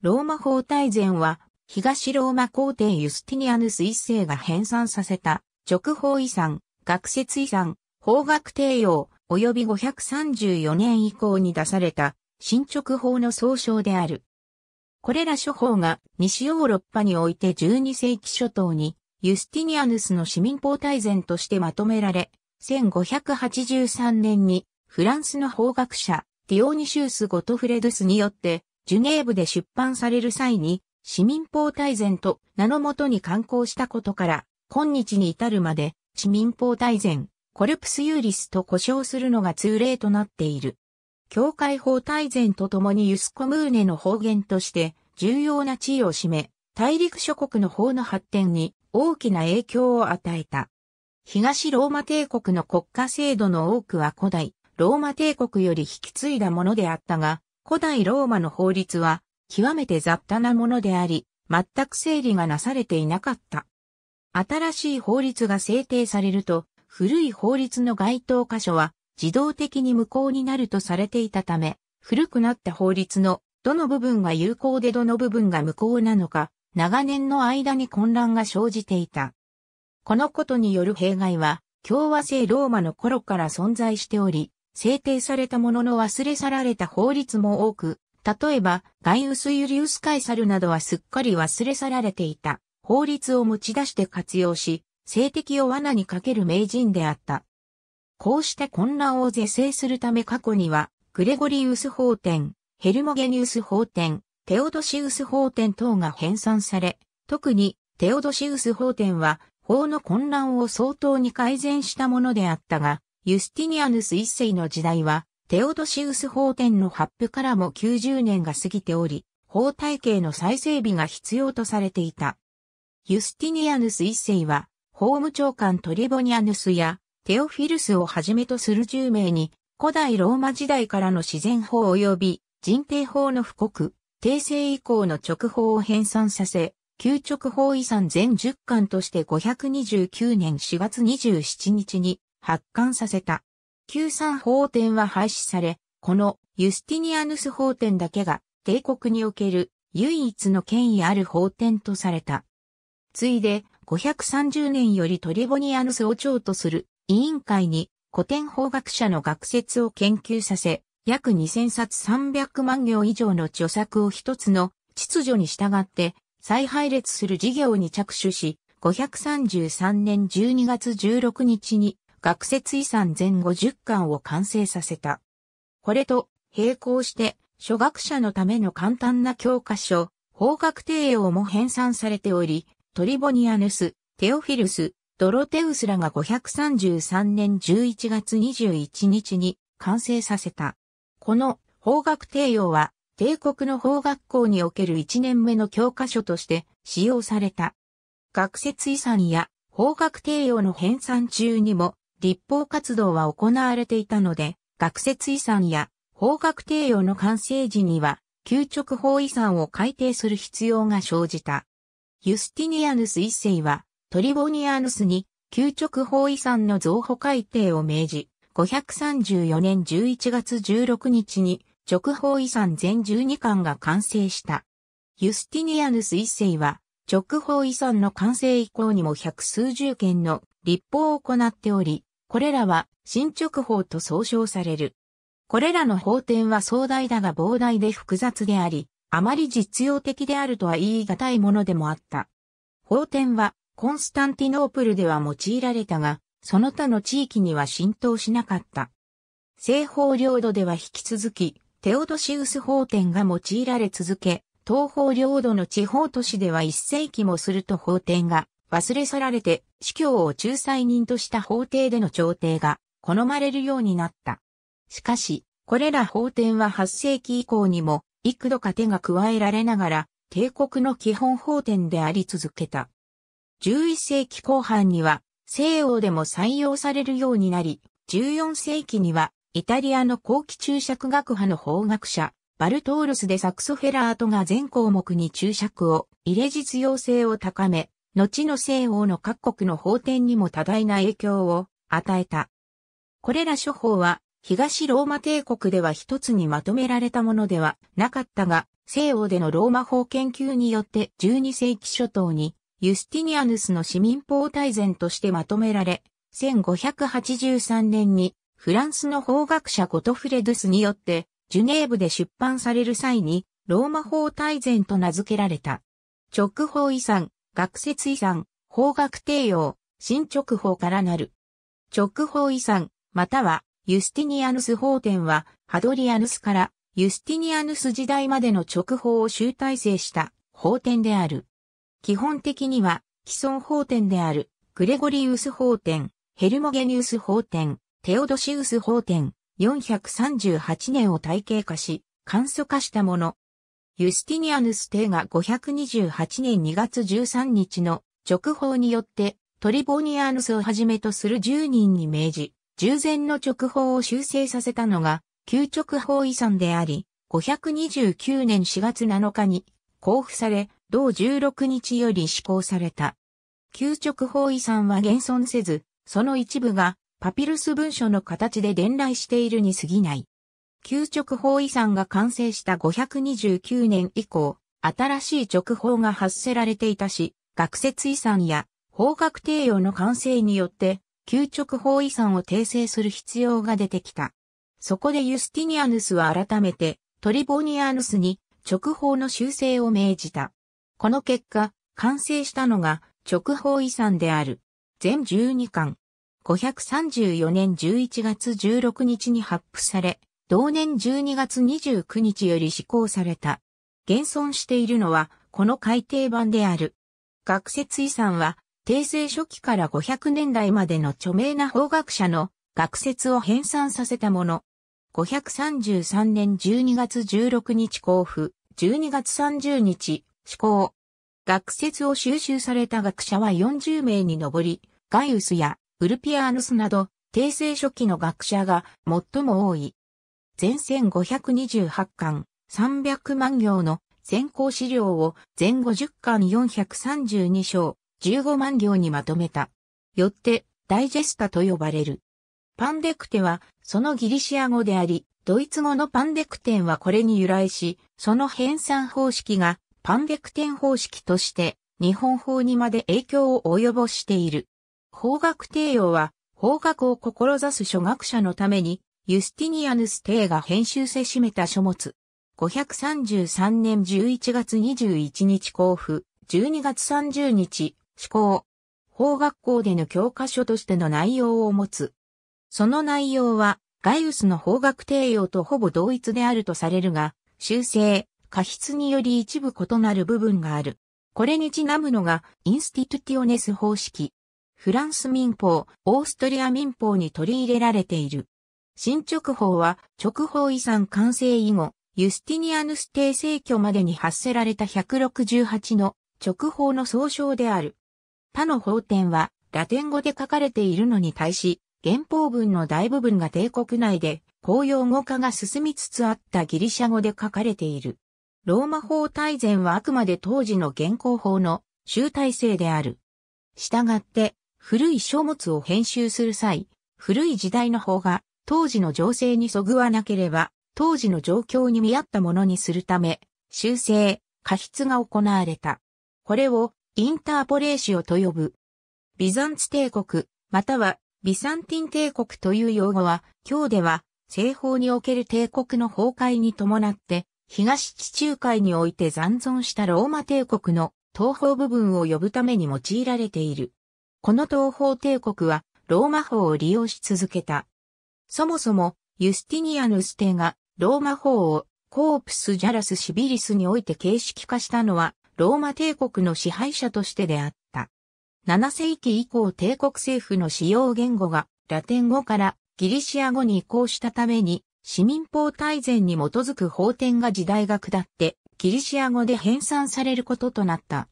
ローマ法大全は、東ローマ皇帝ユスティニアヌス一世が編纂させた、直法遺産、学説遺産、法学帝王、及び534年以降に出された、進捗法の総称である。これら諸法が西ヨーロッパにおいて12世紀初頭にユスティニアヌスの市民法大全としてまとめられ、1583年にフランスの法学者ディオニシュース・ゴトフレドゥスによってジュネーブで出版される際に、市民法大全と名のもとに刊行したことから、今日に至るまで、市民法大全、コルプスユーリスと呼称するのが通例となっている。教会法大全とともにユスコムーネの方言として重要な地位を占め、大陸諸国の法の発展に大きな影響を与えた。東ローマ帝国の国家制度の多くは古代、ローマ帝国より引き継いだものであったが、古代ローマの法律は極めて雑多なものであり、全く整理がなされていなかった。新しい法律が制定されると、古い法律の該当箇所は自動的に無効になるとされていたため、古くなった法律のどの部分が有効でどの部分が無効なのか、長年の間に混乱が生じていた。このことによる弊害は、共和制ローマの頃から存在しており、制定されたものの忘れ去られた法律も多く、例えば、ガイウス・ユリウス・カイサルなどはすっかり忘れ去られていた法律を持ち出して活用し、性的を罠にかける名人であった。こうして混乱を是正するため過去には、グレゴリウス法典、ヘルモゲニウス法典、テオドシウス法典等が編纂され、特にテオドシウス法典は法の混乱を相当に改善したものであったが、ユスティニアヌス一世の時代は、テオドシウス法典の発布からも90年が過ぎており、法体系の再整備が必要とされていた。ユスティニアヌス一世は、法務長官トリボニアヌスやテオフィルスをはじめとする10名に、古代ローマ時代からの自然法及び人定法の布告、帝政以降の直法を編纂させ、旧直法遺産全10巻として529年4月27日に発刊させた。旧三法典は廃止され、このユスティニアヌス法典だけが帝国における唯一の権威ある法典とされた。ついで530年よりトリボニアヌスを長とする委員会に古典法学者の学説を研究させ、約2000冊300万行以上の著作を一つの秩序に従って再配列する事業に着手し、533年12月16日に学説遺産全50巻を完成させた。これと並行して初学者のための簡単な教科書、法学帝王も編纂されており、トリボニアヌス、テオフィルス、ドロテウスらが533年11月21日に完成させた。この法学帝王は帝国の法学校における1年目の教科書として使用された。学説遺産や法学帝王の編纂中にも立法活動は行われていたので、学説遺産や法学定用の完成時には、旧直法遺産を改定する必要が生じた。ユスティニアヌス一世は、トリボニアヌスに、旧直法遺産の増補改定を命じ、534年11月16日に、直法遺産全12巻が完成した。ユスティニアヌス一世は、直法遺産の完成以降にも百数十件の立法を行っており、これらは進捗法と総称される。これらの法典は壮大だが膨大で複雑であり、あまり実用的であるとは言い難いものでもあった。法典はコンスタンティノープルでは用いられたが、その他の地域には浸透しなかった。西方領土では引き続き、テオドシウス法典が用いられ続け、東方領土の地方都市では一世紀もすると法典が忘れ去られて司教を仲裁人とした法廷での調停が好まれるようになった。しかし、これら法典は8世紀以降にも幾度か手が加えられながら帝国の基本法典であり続けた。11世紀後半には西欧でも採用されるようになり、14世紀にはイタリアの後期注釈学派の法学者、バルトールスでサクソフェラートが全項目に注釈を入れ実用性を高め、後の西欧の各国の法典にも多大な影響を与えた。これら処方は東ローマ帝国では一つにまとめられたものではなかったが、西欧でのローマ法研究によって12世紀初頭にユスティニアヌスの市民法大全としてまとめられ、1583年にフランスの法学者ゴトフレドゥスによってジュネーブで出版される際にローマ法大全と名付けられた。直法遺産、学説遺産、法学帝王、新直法からなる。直法遺産、または、ユスティニアヌス法典は、ハドリアヌスから、ユスティニアヌス時代までの直法を集大成した法典である。基本的には、既存法典である、グレゴリウス法典、ヘルモゲニウス法典、テオドシウス法典、438年を体系化し、簡素化したもの、ユスティニアヌス帝が528年2月13日の直報によってトリボニアヌスをはじめとする10人に命じ、従前の直報を修正させたのが旧直報遺産であり、529年4月7日に交付され、同16日より施行された。旧直報遺産は現存せず、その一部がパピルス文書の形で伝来しているに過ぎない。旧直法遺産が完成した529年以降、新しい直法が発せられていたし、学説遺産や法学定用の完成によって、旧直法遺産を訂正する必要が出てきた。そこでユスティニアヌスは改めて、トリボニアヌスに直法の修正を命じた。この結果、完成したのが直法遺産である。全12巻。534年11月16日に発布され、同年12月29日より施行された。現存しているのは、この改訂版である。学説遺産は、定世初期から500年代までの著名な法学者の学説を編纂させたもの。533年12月16日交付、12月30日施行。学説を収集された学者は40名に上り、ガイウスやウルピアーヌスなど、定世初期の学者が最も多い。全線528巻、300万行の先行資料を全50巻432章、15万行にまとめた。よって、ダイジェスタと呼ばれる。パンデクテは、そのギリシア語であり、ドイツ語のパンデクテンはこれに由来し、その編纂方式が、パンデクテン方式として、日本法にまで影響を及ぼしている。法学帝王は、法学を志す諸学者のために、ユスティニアヌス・テーが編集せしめた書物。533年11月21日交付、12月30日、施行。法学校での教科書としての内容を持つ。その内容は、ガイウスの法学帝用とほぼ同一であるとされるが、修正、過失により一部異なる部分がある。これにちなむのが、インスティトゥティオネス方式。フランス民法、オーストリア民法に取り入れられている。新直法は、直法遺産完成以後、ユスティニアヌス帝政去までに発せられた168の直法の総称である。他の法典は、ラテン語で書かれているのに対し、原法文の大部分が帝国内で、公用語化が進みつつあったギリシャ語で書かれている。ローマ法大全はあくまで当時の現行法の集大成である。したがって、古い書物を編集する際、古い時代の法が当時の情勢にそぐわなければ、当時の状況に見合ったものにするため、修正、過失が行われた。これをインターポレーシオと呼ぶ。ビザンツ帝国、またはビサンティン帝国という用語は、今日では西方における帝国の崩壊に伴って、東地中海において残存したローマ帝国の東方部分を呼ぶために用いられている。この東方帝国はローマ法を利用し続けた。そもそも、ユスティニアヌス帝が、ローマ法を、コープス・ジャラス・シビリスにおいて形式化したのは、ローマ帝国の支配者としてであった。7世紀以降帝国政府の使用言語が、ラテン語からギリシア語に移行したために、市民法大全に基づく法典が時代が下って、ギリシア語で編纂されることとなった。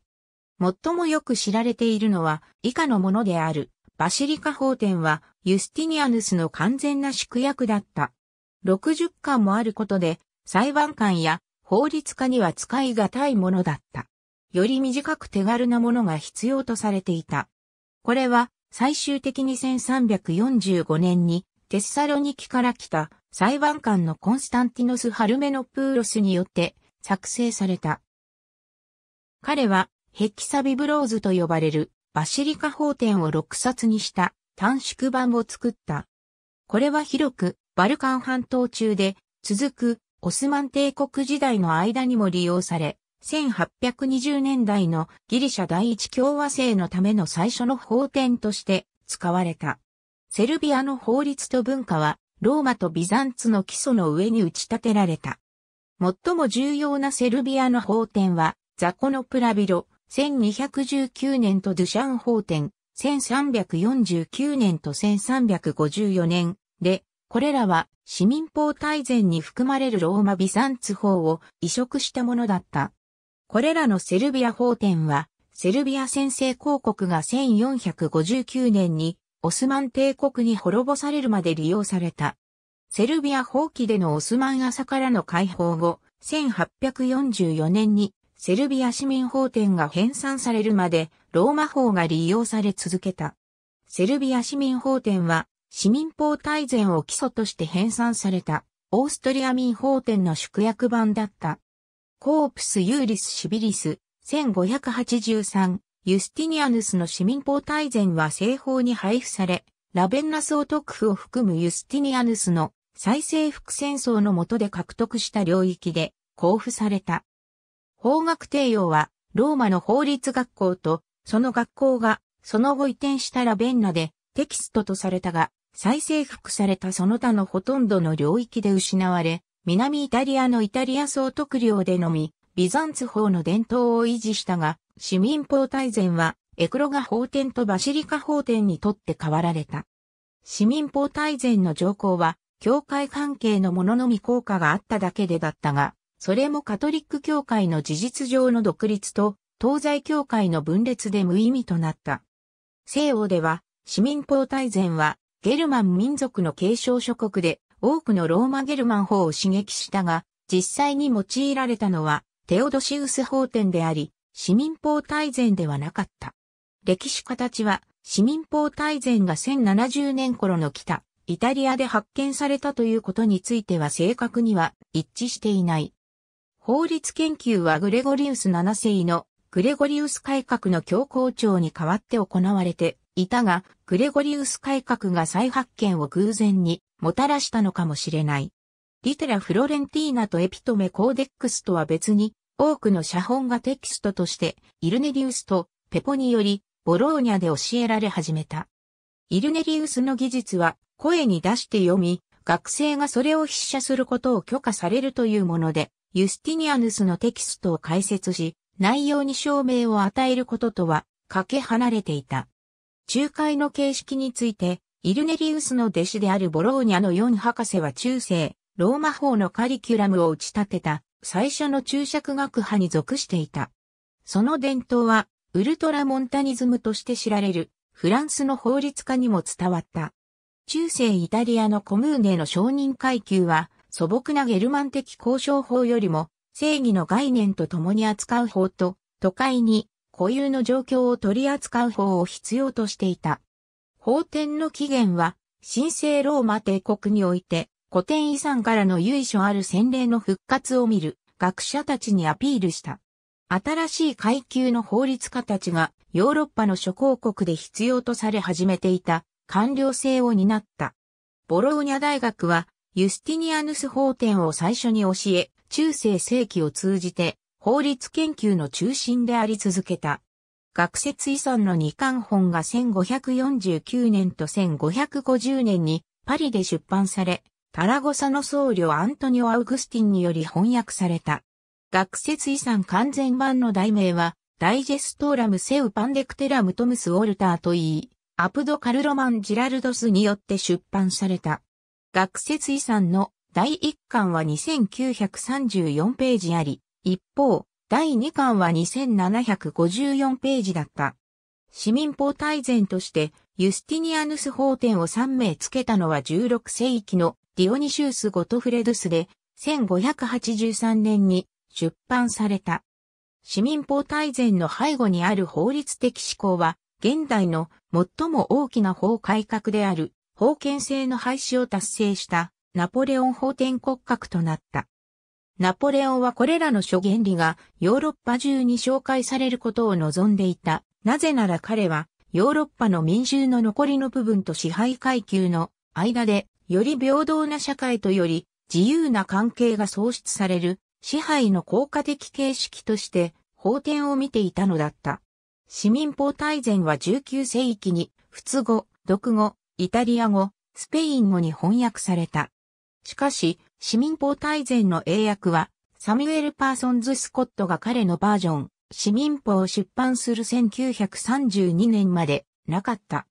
最もよく知られているのは、以下のものである。バシリカ法典はユスティニアヌスの完全な宿約だった。60巻もあることで、裁判官や法律家には使い難いものだった。より短く手軽なものが必要とされていた。これは最終的に1345年にテッサロニキから来た裁判官のコンスタンティノス・ハルメノプーロスによって作成された。彼はヘキサビブローズと呼ばれるバシリカ法典を6冊にした短縮版を作った。これは広くバルカン半島中で続くオスマン帝国時代の間にも利用され、1820年代のギリシャ第一共和制のための最初の法典として使われた。セルビアの法律と文化はローマとビザンツの基礎の上に打ち立てられた。最も重要なセルビアの法典はザコノプラビロ、1219年とドゥシャン法典、1349年と1354年で、これらは市民法大全に含まれるローマ・ビサンツ法を移植したものだった。これらのセルビア法典は、セルビア先制公国が1459年にオスマン帝国に滅ぼされるまで利用された。セルビア放棄でのオスマン朝からの解放後、1844年にセルビア市民法典が編纂されるまでローマ法が利用され続けた。セルビア市民法典は市民法大全を基礎として編纂されたオーストリア民法典の縮約版だった。コープス・ユーリス・シビリス、1583、ユスティニアヌスの市民法大全は政法に配布され、ラベンナ総督府を含むユスティニアヌスの再征服戦争の下で獲得した領域で交付された。法学帝王は、ローマの法律学校と、その学校が、その後移転したラベンナで、テキストとされたが、再征服されたその他のほとんどの領域で失われ、南イタリアのイタリア総督領でのみ、ビザンツ法の伝統を維持したが、市民法大全は、エクロガ法典とバシリカ法典にとって変わられた。市民法大全の条項は、教会関係のもののみ効果があっただけでだったが、それもカトリック教会の事実上の独立と、東西教会の分裂で無意味となった。西欧では、市民法大全は、ゲルマン民族の継承諸国で、多くのローマゲルマン法を刺激したが、実際に用いられたのは、テオドシウス法典であり、市民法大全ではなかった。歴史形は、市民法大全が1070年頃の北、イタリアで発見されたということについては正確には一致していない。法律研究はグレゴリウス7世のグレゴリウス改革の教皇庁に代わって行われていたが、グレゴリウス改革が再発見を偶然にもたらしたのかもしれない。リテラ・フロレンティーナとエピトメ・コーデックスとは別に、多くの写本がテキストとして、イルネリウスとペポにより、ボローニャで教えられ始めた。イルネリウスの技術は、声に出して読み、学生がそれを筆写することを許可されるというもので、ユスティニアヌスのテキストを解説し、内容に証明を与えることとは、かけ離れていた。仲介の形式について、イルネリウスの弟子であるボローニャの4博士は中世、ローマ法のカリキュラムを打ち立てた、最初の注釈学派に属していた。その伝統は、ウルトラモンタニズムとして知られる、フランスの法律家にも伝わった。中世イタリアのコムーネの承認階級は、素朴なゲルマン的交渉法よりも、正義の概念と共に扱う法と、都会に固有の状況を取り扱う法を必要としていた。法典の起源は、神聖ローマ帝国において、古典遺産からの由緒ある洗礼の復活を見る学者たちにアピールした。新しい階級の法律家たちがヨーロッパの諸公国で必要とされ始めていた官僚制を担った。ボローニャ大学はユスティニアヌス法典を最初に教え、中世世紀を通じて法律研究の中心であり続けた。学説遺産の二巻本が1549年と1550年にパリで出版され、タラゴサの僧侶アントニオ・アウグスティンにより翻訳された。学説遺産完全版の題名は、ダイジェストーラムセウパンデクテラムトムス・ウォルターといい、アプド・カルロマン・ジラルドスによって出版された。学説遺産の第1巻は2934ページあり、一方、第2巻は2754ページだった。市民法大全として、ユスティニアヌス法典を3名付けたのは16世紀のディオニシウス・ゴトフレドスで、1583年に出版された。市民法大全の背後にある法律的思考は、現代の最も大きな法改革である封建制の廃止を達成したナポレオン法典骨格となった。ナポレオンはこれらの諸原理がヨーロッパ中に紹介されることを望んでいた。なぜなら彼はヨーロッパの民衆の残りの部分と支配階級の間でより平等な社会とより自由な関係が創出される支配の効果的形式として法典を見ていたのだった。市民法大全は19世紀に、仏語、独語、イタリア語、スペイン語に翻訳された。しかし、市民法大全の英訳は、サミュエル・パーソンズ・スコットが彼のバージョン、市民法を出版する1932年までなかった。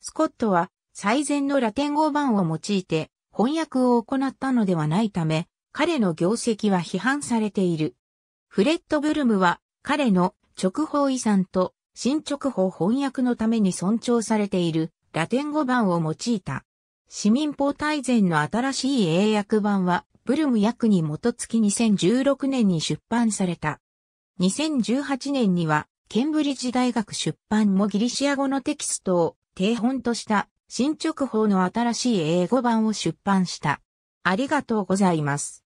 スコットは最善のラテン語版を用いて翻訳を行ったのではないため、彼の業績は批判されている。フレッド・ブルムは彼の直方遺産と新直方翻訳のために尊重されているラテン語版を用いた。市民法大全の新しい英訳版は、ブルム訳に基づき2016年に出版された。2018年には、ケンブリッジ大学出版もギリシア語のテキストを定本とした進捗法の新しい英語版を出版した。ありがとうございます。